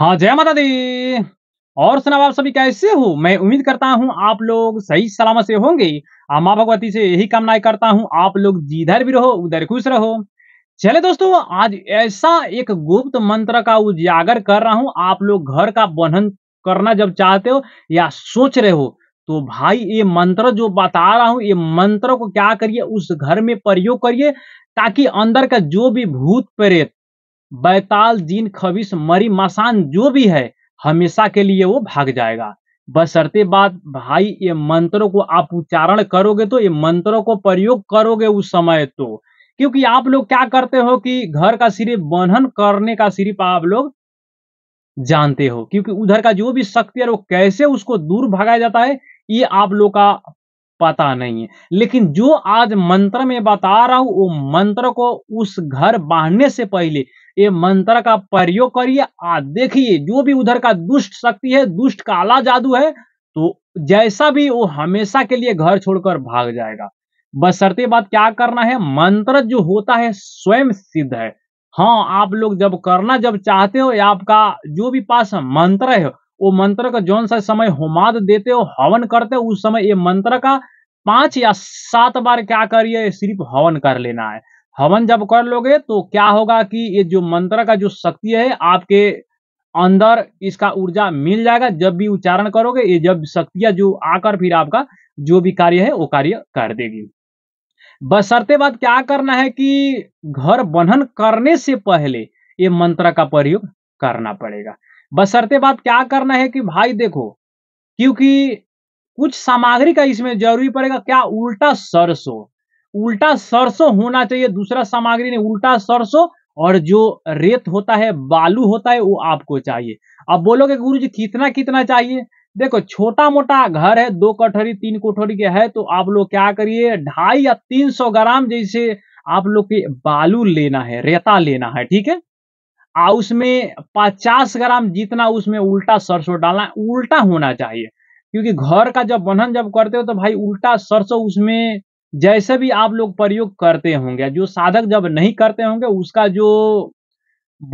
हाँ जय माता दी और सुनाओ आप सभी कैसे हो मैं उम्मीद करता हूँ आप लोग सही सलामत से होंगे माँ भगवती से यही कामनाएं करता हूँ आप लोग जिधर भी रहो उधर खुश रहो चले दोस्तों आज ऐसा एक गुप्त मंत्र का उजागर कर रहा हूँ आप लोग घर का बंधन करना जब चाहते हो या सोच रहे हो तो भाई ये मंत्र जो बता रहा हूँ ये मंत्र को क्या करिए उस घर में प्रयोग करिए ताकि अंदर का जो भी भूत प्रेत बैताल जीन खबिश मरी मसान जो भी है हमेशा के लिए वो भाग जाएगा बसरते बात भाई ये मंत्रों को आप उच्चारण करोगे तो ये मंत्रों को प्रयोग करोगे उस समय तो क्योंकि आप लोग क्या करते हो कि घर का सिर्फ बंधन करने का सिर्फ आप लोग जानते हो क्योंकि उधर का जो भी शक्ति है वो कैसे उसको दूर भगाया जाता है ये आप लोग का पता नहीं है लेकिन जो आज मंत्र में बता रहा हूं वो मंत्र को उस घर बांधने से पहले ये मंत्र का प्रयोग करिए आ देखिए जो भी उधर का दुष्ट शक्ति है दुष्ट काला जादू है तो जैसा भी वो हमेशा के लिए घर छोड़कर भाग जाएगा बसरते बात क्या करना है मंत्र जो होता है स्वयं सिद्ध है हाँ आप लोग जब करना जब चाहते हो या आपका जो भी पास मंत्र है वो मंत्र का जौन सा समय होमाद देते हो हवन करते हो उस समय ये मंत्र का पांच या सात बार क्या करिए सिर्फ हवन कर लेना है हवन जब कर लोगे तो क्या होगा कि ये जो मंत्र का जो शक्ति है आपके अंदर इसका ऊर्जा मिल जाएगा जब भी उच्चारण करोगे ये जब शक्तियां जो आकर फिर आपका जो भी कार्य है वो कार्य कर देगी बसरते बाद क्या करना है कि घर बंधन करने से पहले ये मंत्र का प्रयोग करना पड़ेगा बसरते बाद क्या करना है कि भाई देखो क्योंकि कुछ सामग्री का इसमें जरूरी पड़ेगा क्या उल्टा सरसों उल्टा सरसों होना चाहिए दूसरा सामग्री नहीं उल्टा सरसों और जो रेत होता है बालू होता है वो आपको चाहिए अब बोलोगे गुरु जी कितना कितना चाहिए देखो छोटा मोटा घर है दो कटोरी तीन कोठरी के है तो आप लोग क्या करिए ढाई या तीन सौ ग्राम जैसे आप लोग के बालू लेना है रेता लेना है ठीक है आ उसमें पचास ग्राम जितना उसमें उल्टा सरसों डालना है उल्टा होना चाहिए क्योंकि घर का जब बंधन जब करते हो तो भाई उल्टा सरसों उसमें जैसे भी आप लोग प्रयोग करते होंगे जो साधक जब नहीं करते होंगे उसका जो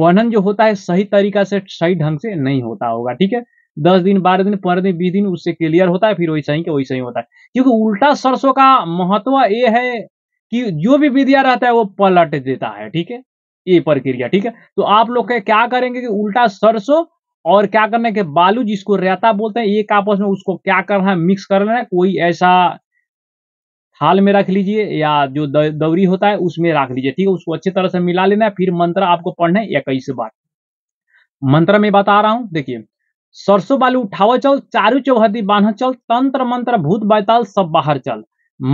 वर्णन जो होता है सही तरीका से सही ढंग से नहीं होता होगा ठीक है दस दिन बारह दिन पंद्रह दिन बीस दिन उससे क्लियर होता है फिर वही सही के सही होता है क्योंकि उल्टा सरसों का महत्व ये है कि जो भी विद्या रहता है वो पलट देता है ठीक है ये प्रक्रिया ठीक है तो आप लोग क्या करेंगे कि उल्टा सरसों और क्या करने के बालू जिसको रेता बोलते हैं एक आपस में उसको क्या करना है मिक्स कर लेना है कोई ऐसा थाल में रख लीजिए या जो दौरी होता है उसमें रख लीजिए ठीक है उसको अच्छी तरह से मिला लेना है फिर मंत्र आपको पढ़ना है से बार मंत्र में बता रहा हूं देखिए सरसों बालू उठाव चल चारू चौहदी बांध चल तंत्र मंत्र भूत बैताल सब बाहर चल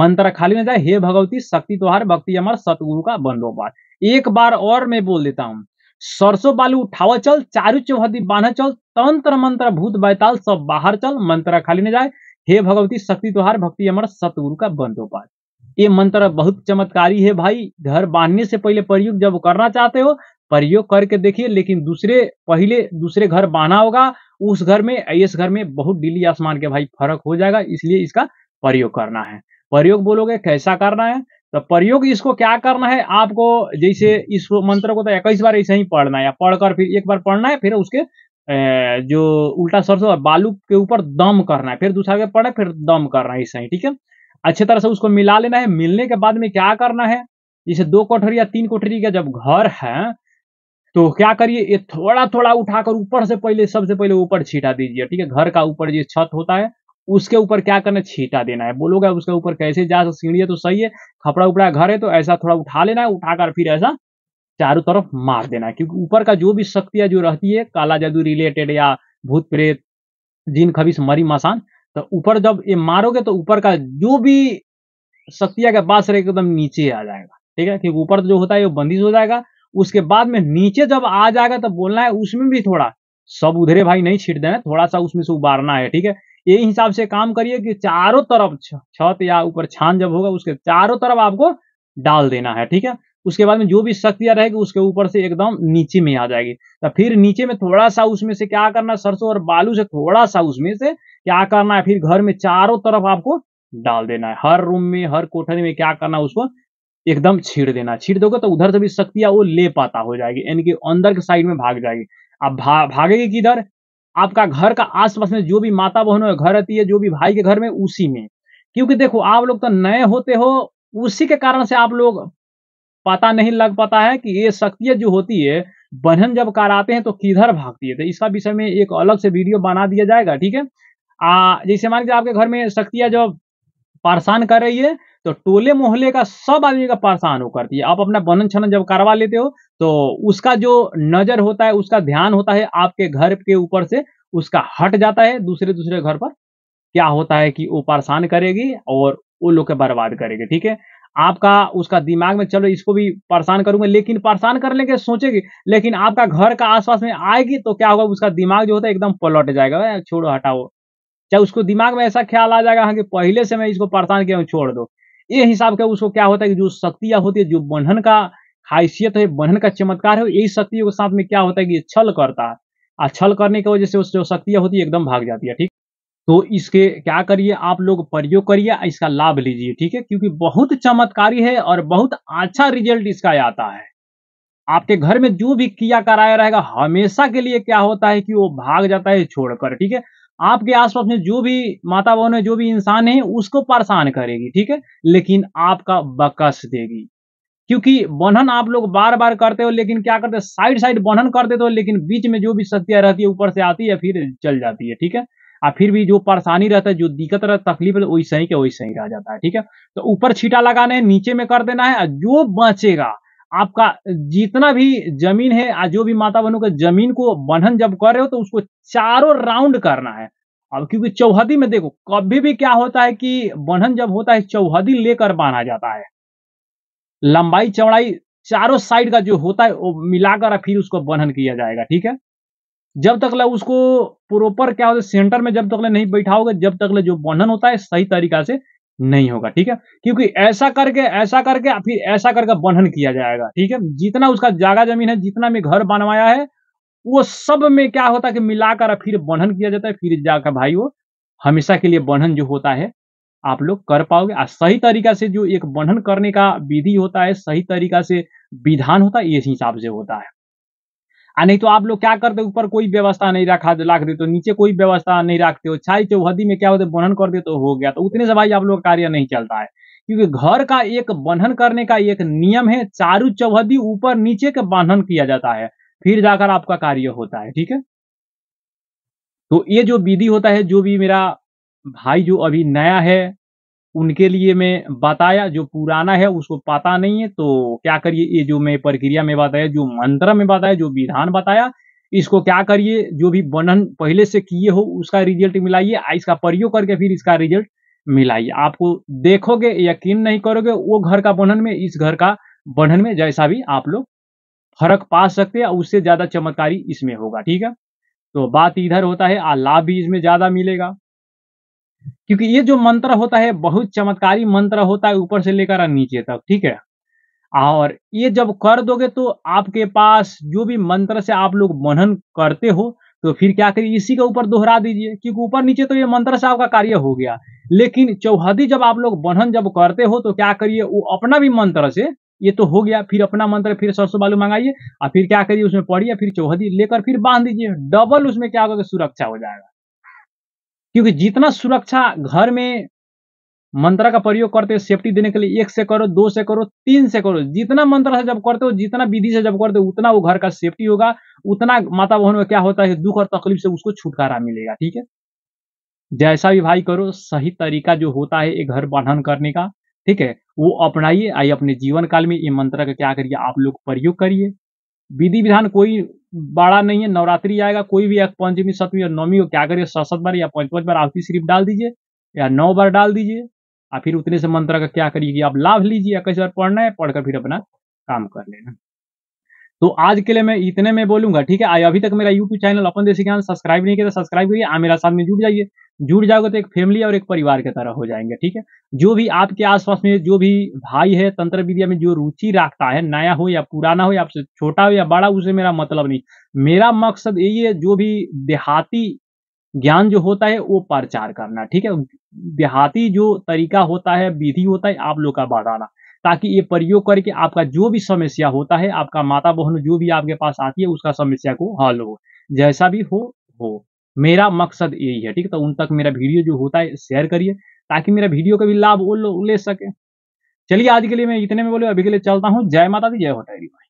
मंत्र खाली में जाए हे भगवती शक्ति त्योहार भक्ति अमर सतगुरु का बंदोबार एक बार और मैं बोल देता हूँ सरसों बालू उठाव चल चारू चौहदी बांध चल तंत्र मंत्र भूत बैताल सब बाहर चल मंत्र खाली में जाए हे भगवती शक्ति त्योहार भक्ति अमर सतगुरु का बंदोपात ये मंत्र बहुत चमत्कारी है भाई घर बांधने से पहले प्रयोग जब करना चाहते हो प्रयोग करके देखिए लेकिन दूसरे पहले दूसरे घर बांधा होगा उस घर में इस घर में बहुत डीली आसमान के भाई फर्क हो जाएगा इसलिए इसका प्रयोग करना है प्रयोग बोलोगे कैसा करना है तो प्रयोग इसको क्या करना है आपको जैसे इस मंत्र को तो इक्कीस बार ऐसे ही पढ़ना है या पढ़कर फिर एक बार पढ़ना है फिर उसके जो उल्टा सरसों और बालू के ऊपर दम करना है फिर दूसरा के पड़े फिर दम करना है इस सही ठीक है अच्छे तरह से उसको मिला लेना है मिलने के बाद में क्या करना है जैसे दो कोठरी या तीन कोठरी का जब घर है तो क्या करिए ये थोड़ा थोड़ा उठाकर ऊपर से पहले सबसे पहले ऊपर छीटा दीजिए ठीक है घर का ऊपर जो छत होता है उसके ऊपर क्या करना छीटा देना है बोलोगे उसके ऊपर कैसे जा सीढ़ी है तो सही है खपड़ा उपड़ा घर है तो ऐसा थोड़ा उठा लेना है उठाकर फिर ऐसा चारों तरफ मार देना है क्योंकि ऊपर का जो भी शक्तियां जो रहती है काला जादू रिलेटेड या भूत प्रेत जिन खबिश मरी मसान तो ऊपर जब ये मारोगे तो ऊपर का जो भी शक्तियां के पास रहेगा एकदम नीचे आ जाएगा ठीक है क्योंकि ऊपर जो होता है वो बंदिश हो जाएगा उसके बाद में नीचे जब आ जाएगा तो बोलना है उसमें भी थोड़ा सब उधरे भाई नहीं छीट देना थोड़ा सा उसमें से उबारना है ठीक है यही हिसाब से काम करिए कि चारों तरफ छत या ऊपर छान जब होगा उसके चारों तरफ आपको डाल देना है ठीक है उसके बाद में जो भी शक्तियां रहेगी उसके ऊपर से एकदम नीचे में आ जाएगी तो फिर नीचे में थोड़ा सा उसमें से क्या करना है सरसों और बालू से थोड़ा सा उसमें से क्या करना है फिर घर में चारों तरफ आपको डाल देना है हर रूम में हर कोठरी में क्या करना है उसको एकदम छीड़ देना छीड़ दोगे तो उधर से भी शक्तियाँ वो ले पाता हो जाएगी यानी कि अंदर के साइड में भाग जाएगी अब भा, भागेगी किधर आपका घर का आसपास में जो भी माता बहनों घर रहती है जो भी भाई के घर में उसी में क्योंकि देखो आप लोग तो नए होते हो उसी के कारण से आप लोग पता नहीं लग पाता है कि ये शक्तियां जो होती है बंधन जब कराते हैं तो किधर भागती है तो इसका विषय में एक अलग से वीडियो बना दिया जाएगा ठीक है आ, जैसे मान लीजिए आपके घर में शक्तियां जब परेशान कर रही है तो टोले मोहल्ले का सब आदमी का परेशान हो करती है आप अपना बंधन छनन जब करवा लेते हो तो उसका जो नजर होता है उसका ध्यान होता है आपके घर के ऊपर से उसका हट जाता है दूसरे दूसरे घर पर क्या होता है कि वो परेशान करेगी और वो लोग के बर्बाद करेगी ठीक है आपका उसका दिमाग में चलो इसको भी परेशान करूंगा लेकिन परेशान करने के सोचेगी लेकिन आपका घर का आसपास में आएगी तो क्या होगा उसका दिमाग जो होता है एकदम पलट जाएगा छोड़ो हटाओ चाहे उसको दिमाग में ऐसा ख्याल आ जाएगा हाँ, कि पहले से मैं इसको परेशान किया हूँ छोड़ दो ये हिसाब का उसको क्या होता है कि जो शक्तियाँ होती है जो बंधन का खासियत है बंधन का चमत्कार है यही शक्तियों के साथ में क्या होता है कि छल करता है और छल करने की वजह से उस जो शक्तियाँ होती है एकदम भाग जाती है ठीक तो इसके क्या करिए आप लोग प्रयोग करिए इसका लाभ लीजिए ठीक है क्योंकि बहुत चमत्कारी है और बहुत अच्छा रिजल्ट इसका आता है आपके घर में जो भी किया कराया रहेगा हमेशा के लिए क्या होता है कि वो भाग जाता है छोड़कर ठीक है आपके आसपास में जो भी माता बहन है जो भी इंसान है उसको परेशान करेगी ठीक है लेकिन आपका बकस देगी क्योंकि बन्हन आप लोग बार बार करते हो लेकिन क्या करते हो साइड साइड बन्हन कर देते हो लेकिन बीच में जो भी शक्तियां रहती है ऊपर से आती है फिर चल जाती है ठीक है आ फिर भी जो परेशानी रहता है जो दिक्कत रहता है तकलीफ वही सही के वही सही रह जाता है ठीक है तो ऊपर छीटा लगाना है नीचे में कर देना है जो बचेगा आपका जितना भी जमीन है आज जो भी माता बहनों का जमीन को बंधन जब कर रहे हो तो उसको चारों राउंड करना है अब क्योंकि चौहदी में देखो कभी भी क्या होता है कि बंधन जब होता है चौहदी लेकर बांधा जाता है लंबाई चौड़ाई चारों साइड का जो होता है वो मिलाकर फिर उसको बंधन किया जाएगा ठीक है जब तक ले उसको प्रोपर क्या होता है सेंटर में जब तक ले नहीं बैठाओगे जब तक ले जो बंधन होता है सही तरीका से नहीं होगा ठीक है क्योंकि ऐसा करके ऐसा करके फिर ऐसा करके बंधन किया जाएगा ठीक है जितना उसका जागा जमीन है जितना में घर बनवाया है वो सब में क्या होता है कि मिलाकर फिर बंधन किया जाता है फिर जाकर भाई वो हमेशा के लिए बंधन जो होता है आप लोग कर पाओगे और सही तरीका से जो एक बंधन करने का विधि होता है सही तरीका से विधान होता है इस हिसाब से होता है नहीं तो आप लोग क्या करते ऊपर कोई व्यवस्था नहीं रखा रख देते हो नीचे कोई व्यवस्था नहीं रखते हो छाई चौहदी में क्या होते बंधन कर देते हो हो गया तो उतने से भाई आप लोग कार्य नहीं चलता है क्योंकि घर का एक बंधन करने का एक नियम है चारू चौहदी ऊपर नीचे के बंधन किया जाता है फिर जाकर आपका कार्य होता है ठीक है तो ये जो विधि होता है जो भी मेरा भाई जो अभी नया है उनके लिए मैं बताया जो पुराना है उसको पता नहीं है तो क्या करिए ये जो मैं प्रक्रिया में बताया जो मंत्र में बताया जो विधान बताया इसको क्या करिए जो भी बनन पहले से किए हो उसका रिजल्ट मिलाइए इसका प्रयोग करके फिर इसका रिजल्ट मिलाइए आपको देखोगे यकीन नहीं करोगे वो घर का बंधन में इस घर का बंधन में जैसा भी आप लोग फर्क पा सकते हैं उससे ज्यादा चमत्कारी इसमें होगा ठीक है तो बात इधर होता है लाभ भी इसमें ज्यादा मिलेगा क्योंकि ये जो मंत्र होता है बहुत चमत्कारी मंत्र होता है ऊपर से लेकर नीचे तक ठीक है और ये जब कर दोगे तो आपके पास जो भी मंत्र से आप लोग मनन करते हो तो फिर क्या करिए इसी के ऊपर दोहरा दीजिए क्योंकि ऊपर नीचे तो ये मंत्र से आपका कार्य हो गया लेकिन चौहदी जब आप लोग बनन जब करते हो तो क्या करिए वो अपना भी मंत्र से ये तो हो गया फिर अपना मंत्र फिर सरसों बालू मंगाइए और फिर क्या करिए उसमें पढ़िए फिर चौहदी लेकर फिर बांध दीजिए डबल उसमें क्या होगा सुरक्षा हो जाएगा क्योंकि जितना सुरक्षा घर में मंत्र का प्रयोग करते हो सेफ्टी देने के लिए एक से करो दो से करो तीन से करो जितना मंत्र से जब करते हो जितना विधि से जब करते हो उतना वो घर का सेफ्टी होगा उतना माता बहन में क्या होता है दुख और तकलीफ से उसको छुटकारा मिलेगा ठीक है जैसा भी भाई करो सही तरीका जो होता है एक घर बंधन करने का ठीक है वो अपनाइए आइए अपने जीवन काल में ये मंत्र का क्या करिए आप लोग प्रयोग करिए विधि विधान कोई बड़ा नहीं है नवरात्रि आएगा कोई भी एक पंचमी सतमी और नौवीं को क्या करिए सत बार या पंच पंच बार आरती सिर्फ डाल दीजिए या नौ बार डाल दीजिए और फिर उतने से मंत्र का क्या करिए आप लाभ लीजिए या कई बार पढ़ना है पढ़कर फिर अपना काम कर लेना तो आज के लिए मैं इतने में बोलूंगा ठीक है अभी तक मेरा यूट्यूब चैनल अपन देसी ज्ञान सब्सक्राइब नहीं किया सब्सक्राइब तो करिए आप मेरा साथ में जुड़ जाइए जुड़ जाओगे तो एक फैमिली और एक परिवार की तरह हो जाएंगे ठीक है जो भी आपके आसपास में जो भी भाई है तंत्र विद्या में जो रुचि रखता है नया हो या पुराना हो या आपसे छोटा हो या बड़ा उसे मेरा मतलब नहीं मेरा मकसद यही है जो भी देहाती ज्ञान जो होता है वो प्रचार करना ठीक है देहाती जो तरीका होता है विधि होता है आप लोग का बढ़ाना ताकि ये प्रयोग करके आपका जो भी समस्या होता है आपका माता बहन जो भी आपके पास आती है उसका समस्या को हल हो जैसा भी हो हो मेरा मकसद यही है ठीक है तो उन तक मेरा वीडियो जो होता है शेयर करिए ताकि मेरा वीडियो का भी लाभ वो ले सके चलिए आज के लिए मैं इतने में बोले अभी के लिए चलता हूँ जय माता दी जय होटा